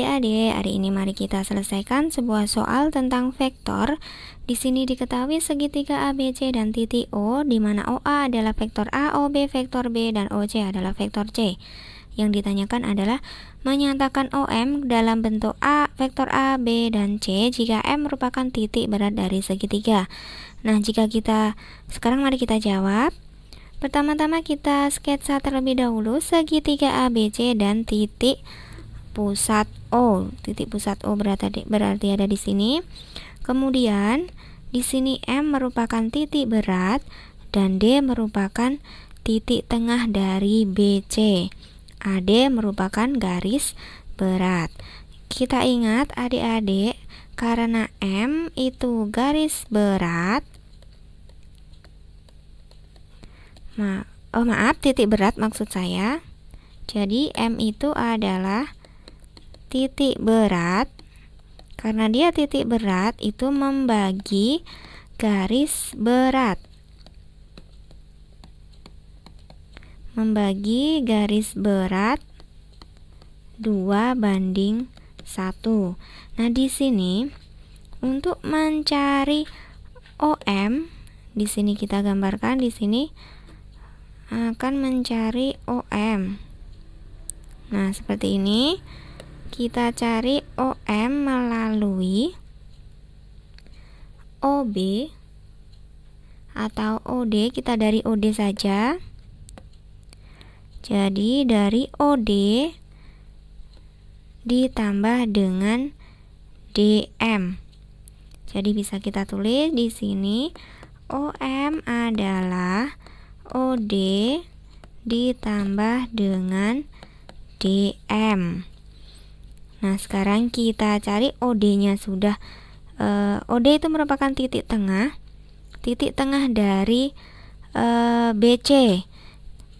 adik-adik, hari ini mari kita selesaikan sebuah soal tentang vektor. Di sini diketahui segitiga ABC dan titik O, di mana OA adalah vektor A, OB vektor B, dan OC adalah vektor C. Yang ditanyakan adalah menyatakan OM dalam bentuk A, vektor A, B, dan C jika M merupakan titik berat dari segitiga. Nah, jika kita sekarang mari kita jawab. Pertama-tama kita sketsa terlebih dahulu segitiga ABC dan titik O pusat O. Titik pusat O berarti berarti ada di sini. Kemudian di sini M merupakan titik berat dan D merupakan titik tengah dari BC. AD merupakan garis berat. Kita ingat adik-adik karena M itu garis berat. Ma oh maaf titik berat maksud saya. Jadi M itu adalah titik berat karena dia titik berat itu membagi garis berat membagi garis berat 2 banding 1 nah di sini untuk mencari OM di sini kita gambarkan di sini akan mencari OM. Nah, seperti ini kita cari OM melalui OB atau OD kita dari OD saja jadi dari OD ditambah dengan DM jadi bisa kita tulis di sini OM adalah OD ditambah dengan DM Nah, sekarang kita cari OD-nya sudah. E, eh, OD itu merupakan titik tengah, titik tengah dari e, eh, BC.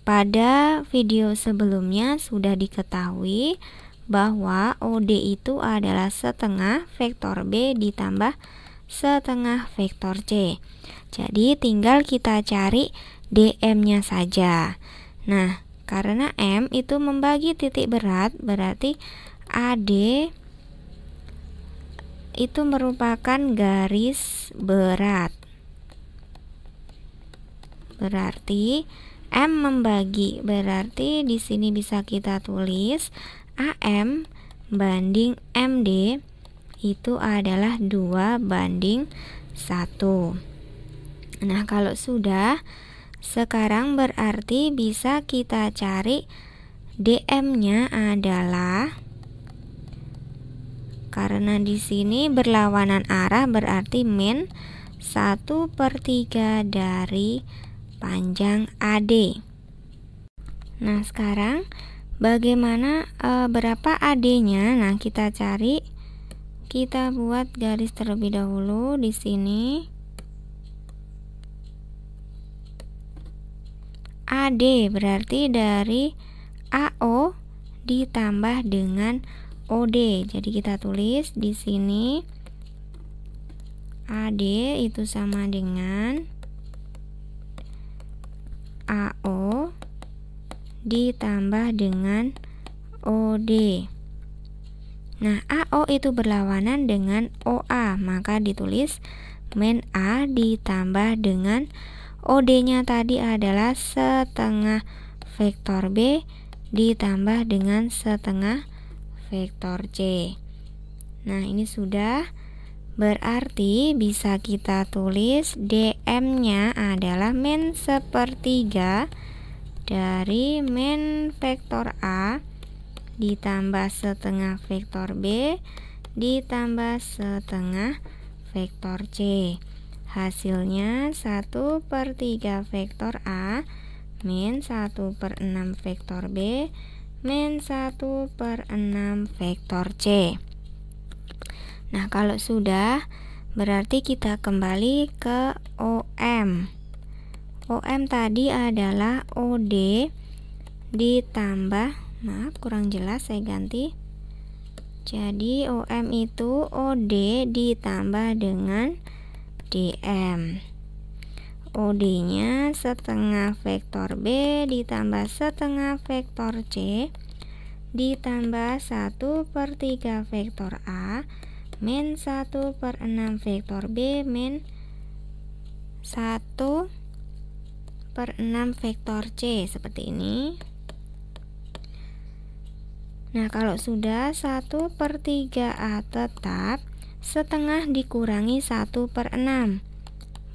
Pada video sebelumnya sudah diketahui bahwa OD itu adalah setengah vektor B ditambah setengah vektor C. Jadi tinggal kita cari DM-nya saja. Nah, karena M itu membagi titik berat, berarti AD itu merupakan garis berat. Berarti M membagi, berarti di sini bisa kita tulis AM banding MD itu adalah 2 banding 1. Nah, kalau sudah sekarang berarti bisa kita cari DM-nya adalah karena di sini berlawanan arah berarti min 1 per 3 dari panjang AD Nah sekarang bagaimana e, berapa AD-nya? Nah kita cari kita buat garis terlebih dahulu di sini AD berarti dari AO ditambah dengan OD. Jadi kita tulis di sini AD itu sama dengan AO ditambah dengan OD. Nah, AO itu berlawanan dengan OA, maka ditulis men A ditambah dengan OD-nya tadi adalah setengah vektor B ditambah dengan setengah vektor C. Nah, ini sudah berarti bisa kita tulis DM-nya adalah min sepertiga dari min vektor A ditambah setengah vektor B ditambah setengah vektor C hasilnya 1 per 3 vektor A min 1 per 6 vektor B min 1 per 6 vektor C Nah kalau sudah berarti kita kembali ke OM OM tadi adalah OD ditambah maaf kurang jelas saya ganti jadi OM itu OD ditambah dengan DM UD-nya setengah vektor B ditambah setengah vektor C ditambah 1 per 3 vektor A min 1 per 6 vektor B min 1 per 6 vektor C seperti ini Nah kalau sudah 1 per 3A tetap setengah dikurangi 1 per 6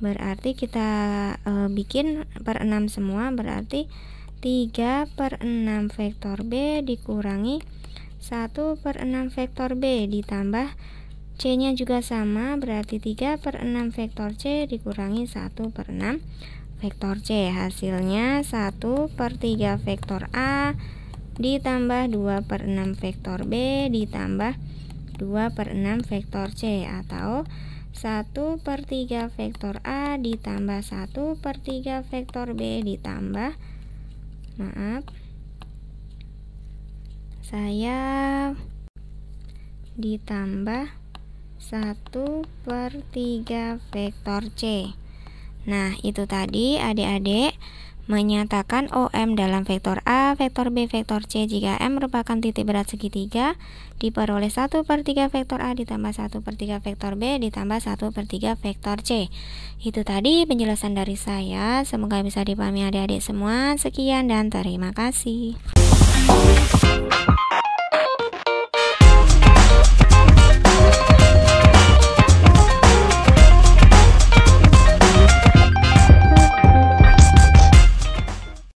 berarti kita e, bikin per 6 semua berarti 3 per 6 vektor B dikurangi 1 per 6 vektor B ditambah C nya juga sama berarti 3 per 6 vektor C dikurangi 1 per 6 vektor C hasilnya 1 per 3 vektor A ditambah 2 per 6 vektor B ditambah 2 per 6 vektor C atau 1 per 3 vektor A ditambah 1 per 3 vektor B ditambah maaf saya ditambah 1 per 3 vektor C nah itu tadi adik-adik Menyatakan OM dalam vektor A, vektor B, vektor C jika M merupakan titik berat segitiga diperoleh 1 per 3 vektor A ditambah 1 per 3 vektor B ditambah 1 per 3 vektor C Itu tadi penjelasan dari saya, semoga bisa dipahami adik-adik semua Sekian dan terima kasih